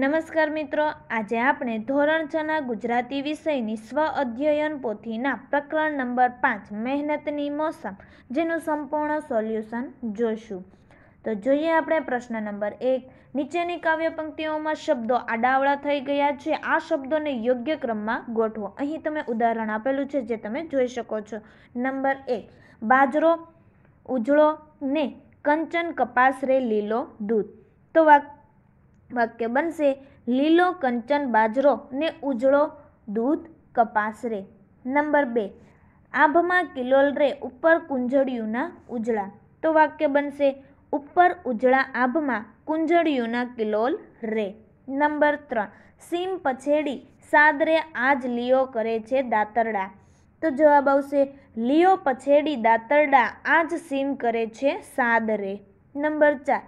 નમસ્કાર મિત્રો આજે આપણે ધોરણ છના ગુજરાતી વિષયની સ્વ અધ્યયન પોથીના પ્રકરણ નંબર પાંચ મહેનતની મોસમ જેનું સંપૂર્ણ સોલ્યુશન જોશું તો જોઈએ આપણે પ્રશ્ન નંબર એક નીચેની કાવ્ય પંક્તિઓમાં શબ્દો આડાવડા થઈ ગયા છે આ શબ્દોને યોગ્ય ક્રમમાં ગોઠવો અહીં તમે ઉદાહરણ આપેલું છે જે તમે જોઈ શકો છો નંબર એક બાજરો ઉજળો ને કંચન કપાસરે લીલો દૂધ તો વાક વાક્ય બનશે લીલો કંચન બાજરો ને ઉજળો દૂધ કપાસ રે નંબર બે આભમાં કિલોલ રે ઉપર કુંજળિયુંના ઉજળા તો વાક્ય બનશે ઉપર ઉજળા આભમાં કુંજળિયુંના કિલોલ રે નંબર ત્રણ સીમ પછેડી સાદરે આજ લીઓ કરે છે દાતરડા તો જવાબ આવશે લીઓ પછેડી દાતરડા આજ સીમ કરે છે સાદરે નંબર ચાર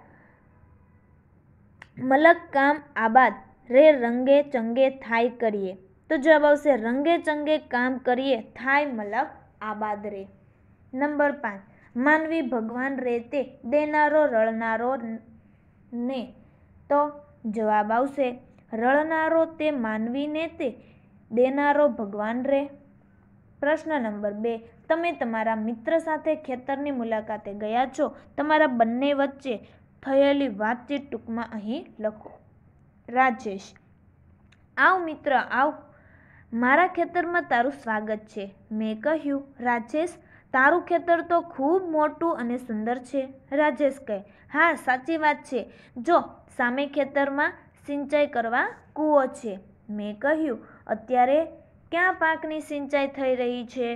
મલક કામ આબાદ રે રંગે ચંગે થાય કરીએ તો જવાબ આવશે રંગે ચંગે કામ કરીએ થાય મલક આબાદ રે નંબર પાંચ માનવી ભગવાન રે તે દેનારો રળનારો ને તો જવાબ આવશે રળનારો તે માનવીને તે દેનારો ભગવાન રે પ્રશ્ન નંબર બે તમે તમારા મિત્ર સાથે ખેતરની મુલાકાતે ગયા છો તમારા બંને વચ્ચે થયેલી વાતચીત ટૂંકમાં અહીં લખો રાજેશ આવ મિત્ર આવ મારા ખેતરમાં તારું સ્વાગત છે મેં કહ્યું રાજેશ તારું ખેતર તો ખૂબ મોટું અને સુંદર છે રાજેશ કહે હા સાચી વાત છે જો સામે ખેતરમાં સિંચાઈ કરવા કૂવો છે મેં કહ્યું અત્યારે ક્યાં પાકની સિંચાઈ થઈ રહી છે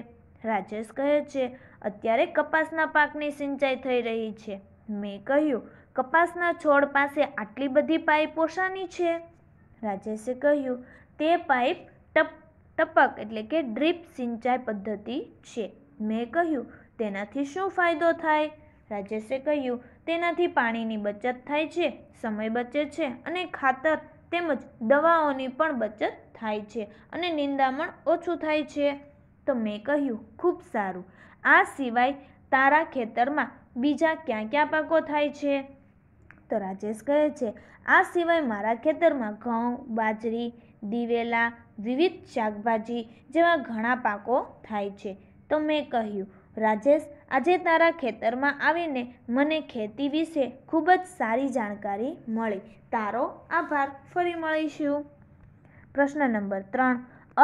રાજેશ કહે છે અત્યારે કપાસના પાકની સિંચાઈ થઈ રહી છે મેં કહ્યું કપાસના છોડ પાસે આટલી બધી પાઇપો શાની છે રાજેશે કહ્યું તે પાઇપ ટપ ટપક એટલે કે ડ્રીપ સિંચાઈ પદ્ધતિ છે મેં કહ્યું તેનાથી શું ફાયદો થાય રાજેશે કહ્યું તેનાથી પાણીની બચત થાય છે સમય બચે છે અને ખાતર તેમજ દવાઓની પણ બચત થાય છે અને નિંદામણ ઓછું થાય છે તો મેં કહ્યું ખૂબ સારું આ સિવાય તારા ખેતરમાં બીજા ક્યાં ક્યાં પાકો થાય છે તો રાજેશ કહે છે આ સિવાય મારા ખેતરમાં ઘઉં બાજરી દિવેલા વિવિધ શાકભાજી જેવા ઘણા પાકો થાય છે તો મેં કહ્યું રાજેશ આજે તારા ખેતરમાં આવીને મને ખેતી વિશે ખૂબ જ સારી જાણકારી મળી તારો આભાર ફરી મળીશું પ્રશ્ન નંબર ત્રણ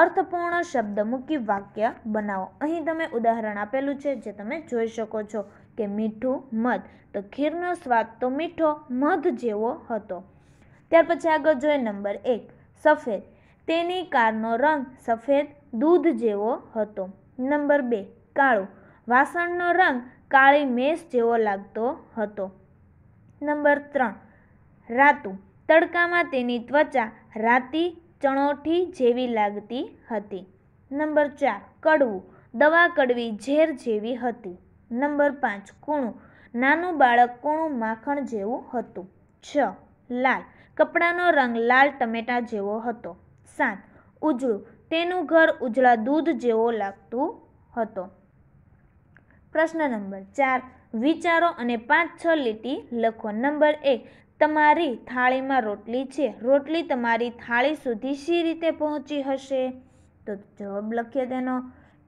અર્થપૂર્ણ શબ્દ મૂકી વાક્ય બનાવો અહીં તમે ઉદાહરણ આપેલું છે જે તમે જોઈ શકો છો કે મીઠું મધ તો ખીરનો સ્વાદ તો મીઠો મધ જેવો હતો ત્યાર પછી આગળ જોઈએ નંબર એક સફેદ તેની કારનો રંગ સફેદ દૂધ જેવો હતો નંબર બે કાળું વાસણનો રંગ કાળી મેષ જેવો લાગતો હતો નંબર ત્રણ રાતું તડકામાં તેની ત્વચા રાતી ચણોઠી જેવી લાગતી હતી નંબર ચાર કડવું દવા કડવી ઝેર જેવી હતી નંબર પાંચ કૂણું નાનું બાળક કૂણું માખણ જેવું હતું છ લાલ કપડાનો રંગ લાલ ટમેટા જેવો હતો સાત ઉજળું તેનું ઘર ઉજળા દૂધ જેવો લાગતું હતો પ્રશ્ન નંબર ચાર વિચારો અને પાંચ છ લીટી લખો નંબર એક તમારી થાળીમાં રોટલી છે રોટલી તમારી થાળી સુધી શી રીતે પહોંચી હશે તો જવાબ લખીએ તેનો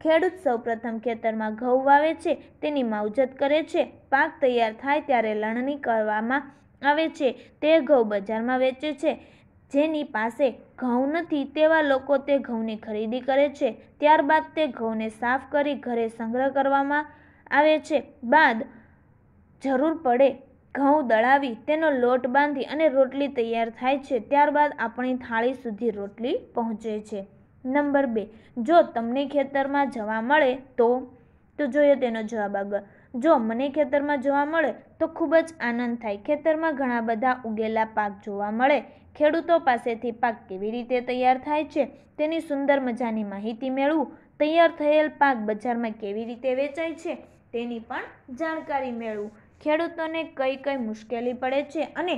ખેડૂત સૌપ્રથમ ખેતરમાં ઘઉં વાવે છે તેની માવજત કરે છે પાક તૈયાર થાય ત્યારે લણણી કરવામાં આવે છે તે ઘઉં બજારમાં વેચે છે જેની પાસે ઘઉં નથી તેવા લોકો તે ઘઉંની ખરીદી કરે છે ત્યારબાદ તે ઘઉંને સાફ કરી ઘરે સંગ્રહ કરવામાં આવે છે બાદ જરૂર પડે ઘઉં દળાવી તેનો લોટ બાંધી અને રોટલી તૈયાર થાય છે ત્યારબાદ આપણી થાળી સુધી રોટલી પહોંચે છે નંબર બે જો તમને ખેતરમાં જવા મળે તો તો જોઈએ તેનો જવાબ આગળ જો મને ખેતરમાં જોવા મળે તો ખૂબ જ આનંદ થાય ખેતરમાં ઘણા બધા ઉગેલા પાક જોવા મળે ખેડૂતો પાસેથી પાક કેવી રીતે તૈયાર થાય છે તેની સુંદર મજાની માહિતી મેળવું તૈયાર થયેલ પાક બજારમાં કેવી રીતે વેચાય છે તેની પણ જાણકારી મેળવું ખેડૂતોને કઈ કઈ મુશ્કેલી પડે છે અને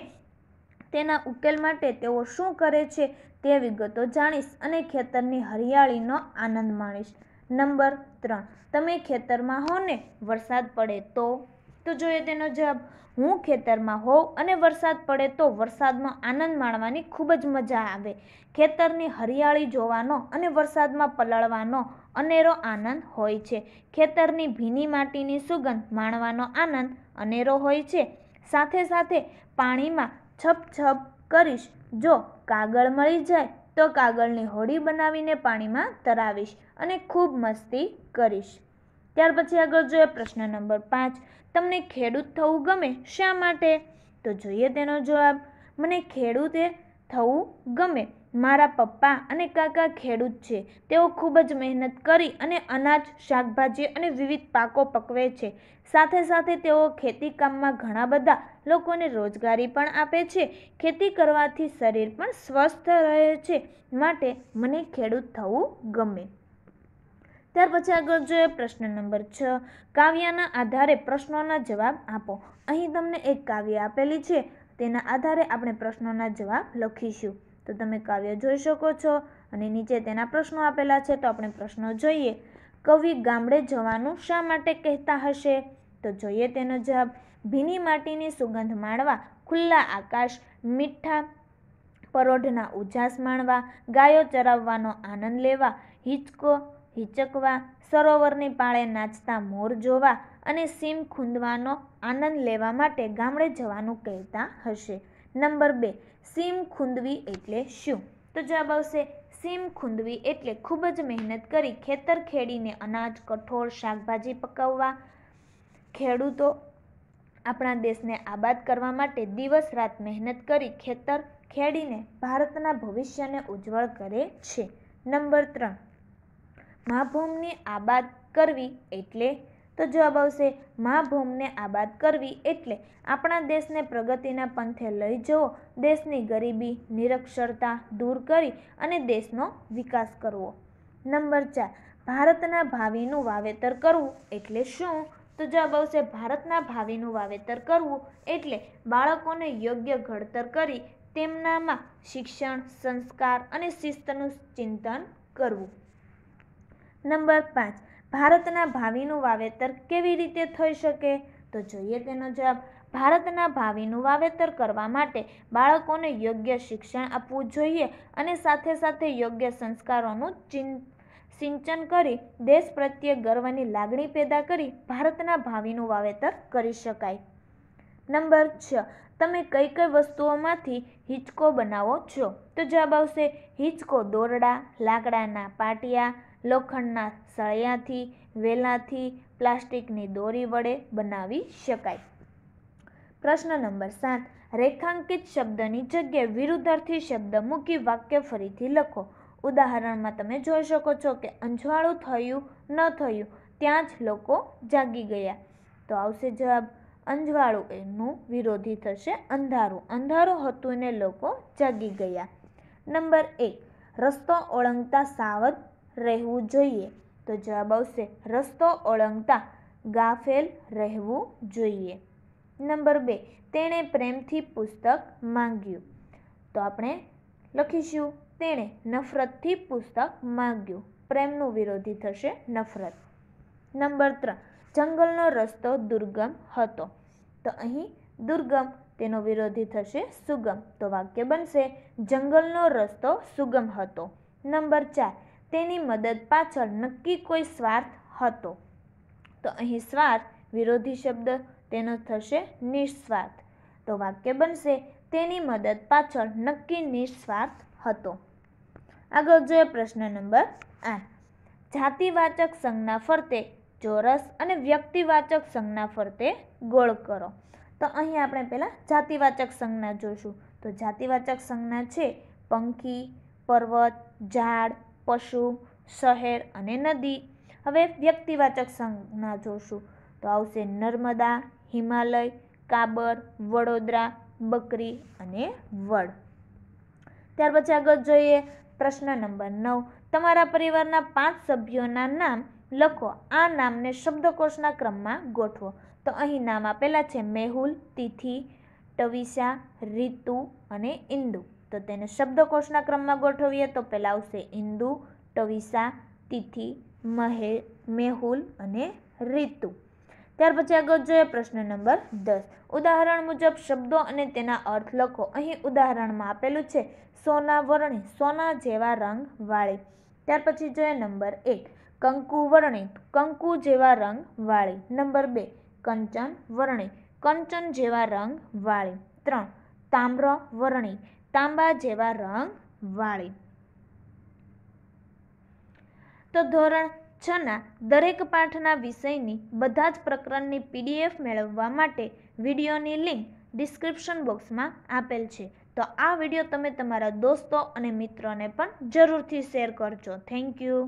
તેના ઉકેલ માટે તેઓ શું કરે છે તે વિગતો જાણીશ અને ખેતરની હરિયાળીનો આનંદ માણીશ નંબર ત્રણ તમે ખેતરમાં હો ને વરસાદ પડે તો તો જોઈએ તેનો જવાબ હું ખેતરમાં હોઉં અને વરસાદ પડે તો વરસાદનો આનંદ માણવાની ખૂબ જ મજા આવે ખેતરની હરિયાળી જોવાનો અને વરસાદમાં પલળવાનો અનેરો આનંદ હોય છે ખેતરની ભીની માટીની સુગંધ માણવાનો આનંદ અનેરો હોય છે સાથે સાથે પાણીમાં છપછપ કરીશ જો કાગળ મળી જાય તો કાગળની હોડી બનાવીને પાણીમાં તરાવીશ અને ખૂબ મસ્તી કરીશ ત્યાર પછી આગળ જોઈએ પ્રશ્ન નંબર પાંચ તમને ખેડૂત થવું ગમે શા માટે તો જોઈએ તેનો જવાબ મને ખેડૂતે થવું ગમે મારા પપ્પા અને કાકા ખેડૂત છે તેઓ ખૂબ જ મહેનત કરી અને અનાજ શાકભાજી અને વિવિધ પાકો પકવે છે સાથે સાથે તેઓ ખેતીકામમાં ઘણા બધા લોકોને રોજગારી પણ આપે છે ખેતી કરવાથી શરીર પણ સ્વસ્થ રહે છે માટે મને ખેડૂત થવું ગમે ત્યાર પછી આગળ જોઈએ પ્રશ્ન નંબર છ કાવ્યના આધારે પ્રશ્નોના જવાબ આપો અહીં તમને એક કાવ્ય આપેલી છે તેના આધારે આપણે પ્રશ્નોના જવાબ લખીશું તો તમે કાવ્ય જોઈ શકો છો અને નીચે તેના પ્રશ્નો આપેલા છે તો આપણે પ્રશ્નો જોઈએ કવિ ગામડે જવાનું શા માટે કહેતા હશે તો જોઈએ તેનો જવાબ ભીની માટીની સુગંધ માણવા ખુલ્લા આકાશ મીઠા પરોઢના ઉજાસ માણવા ગાયો ચરાવવાનો આનંદ લેવા હિંચકો હિચકવા સરોવરની પાળે નાચતા મોર જોવા અને સીમ ખૂંદવાનો આનંદ લેવા માટે ગામડે જવાનું કહેતા હશે નંબર બે સીમ ખૂંદવી એટલે શું તો જવાબ આવશે સીમ ખૂંદવી એટલે ખૂબ જ મહેનત કરી ખેતર ખેડીને અનાજ કઠોળ શાકભાજી પકવવા ખેડૂતો આપણા દેશને આબાદ કરવા માટે દિવસ રાત મહેનત કરી ખેતર ખેડીને ભારતના ભવિષ્યને ઉજ્જવળ કરે છે નંબર ત્રણ મહાભૂમની આબાદ કરવી એટલે તો જવાબ આવશે મહાભૂમને આબાદ કરવી એટલે આપણા દેશને પ્રગતિના પંથે લઈ જવો દેશની ગરીબી નિરક્ષરતા દૂર કરી અને દેશનો વિકાસ કરવો નંબર ચાર ભારતના ભાવિનું વાવેતર કરવું એટલે શું તો જવાબ આવશે ભારતના ભાવિનું વાવેતર કરવું એટલે બાળકોને યોગ્ય ઘડતર કરી તેમનામાં શિક્ષણ સંસ્કાર અને શિસ્તનું ચિંતન કરવું નંબર પાંચ ભારતના ભાવિનું વાવેતર કેવી રીતે થઈ શકે તો જોઈએ તેનો જવાબ ભારતના ભાવિનું વાવેતર કરવા માટે બાળકોને યોગ્ય શિક્ષણ આપવું જોઈએ અને સાથે સાથે યોગ્ય સંસ્કારોનું ચિં સિંચન કરી દેશ પ્રત્યે ગર્વની લાગણી પેદા કરી ભારતના ભાવિનું વાવેતર કરી શકાય નંબર છ તમે કઈ કઈ વસ્તુઓમાંથી હિંચકો બનાવો છો તો જવાબ આવશે હિંચકો દોરડા લાકડાના પાટિયા લોખંડના સળિયાથી વેલાથી પ્લાસ્ટિકની દોરી વડે બનાવી શકાય પ્રશ્ન નંબર સાત રેખાંકિત શબ્દની જગ્યાએ વિરુદ્ધાર્થી શબ્દ મૂકી વાક્ય ફરીથી લખો ઉદાહરણમાં તમે જોઈ શકો છો કે અંજવાળું થયું ન થયું ત્યાં જ લોકો જાગી ગયા તો આવશે જવાબ અંજવાળું એનું વિરોધી થશે અંધારું અંધારું હતું ને લોકો જાગી ગયા નંબર એક રસ્તો ઓળંગતા સાવધ રહેવું જોઈએ તો જવાબ આવશે રસ્તો ઓળંગતા ગાફેલ રહેવું જોઈએ નંબર બે તેણે પ્રેમથી પુસ્તક માંગ્યું તો આપણે લખીશું તેણે નફરતથી પુસ્તક માંગ્યું પ્રેમનું વિરોધી થશે નફરત નંબર ત્રણ જંગલનો રસ્તો દુર્ગમ હતો તો અહીં દુર્ગમ તેનો વિરોધી થશે સુગમ તો વાક્ય બનશે જંગલનો રસ્તો સુગમ હતો નંબર ચાર તેની મદદ પાછળ નક્કી કોઈ સ્વાર્થ હતો તો અહીં સ્વાર્થ વિરોધી શબ્દ તેનો થશે નિસ્વાર્થ તો વાક્ય બનશે તેની મદદ પાછળ નક્કી નિસ્વાર્થ હતો આગળ જોઈએ પ્રશ્ન નંબર આઠ જાતિવાચક સંજ્ઞા ફરતે ચોરસ અને વ્યક્તિવાચક સંજ્ઞા ફરતે ગોળ કરો તો અહીં આપણે પહેલાં જાતિવાચક સંજ્ઞા જોઈશું તો જાતિવાચક સંજ્ઞા છે પંખી પર્વત ઝાડ પશુ શહેર અને નદી હવે વ્યક્તિવાચક સંજ્ઞા જોશું તો આવશે નર્મદા હિમાલય કાબર વડોદરા બકરી અને વડ ત્યાર પછી આગળ જોઈએ પ્રશ્ન નંબર નવ તમારા પરિવારના પાંચ સભ્યોના નામ લખો આ નામને શબ્દકોશના ક્રમમાં ગોઠવો તો અહીં નામ આપેલા છે મેહુલ તિથિ ટવિશા રીતુ અને ઇન્દુ તો તેને શબ્દકોષના ક્રમમાં ગોઠવીએ તો પહેલાં આવશે ઇન્દુ ટવિસા તિથિ મહે મેહુલ અને રીતુ ત્યાર પછી આગળ જોઈએ પ્રશ્ન નંબર દસ ઉદાહરણ મુજબ શબ્દો અને તેના અર્થ લખો અહીં ઉદાહરણમાં આપેલું છે સોના વર્ણે સોના જેવા રંગ રંગવાળી ત્યાર પછી જોઈએ નંબર એક કંકુ વર્ણે કંકુ જેવા રંગ રંગવાળી નંબર બે કંચન વર્ણે કંચન જેવા રંગ રંગવાળી ત્રણ તામ્ર વર્ણે તાંબા જેવા રંગ વાળી તો ધોરણ છના દરેક પાઠના વિષયની બધા જ પ્રકરણની પીડીએફ મેળવવા માટે વિડીયોની લિંક ડિસ્ક્રિપ્શન બોક્સમાં આપેલ છે તો આ વિડીયો તમે તમારા દોસ્તો અને મિત્રોને પણ જરૂરથી શેર કરજો થેન્ક યુ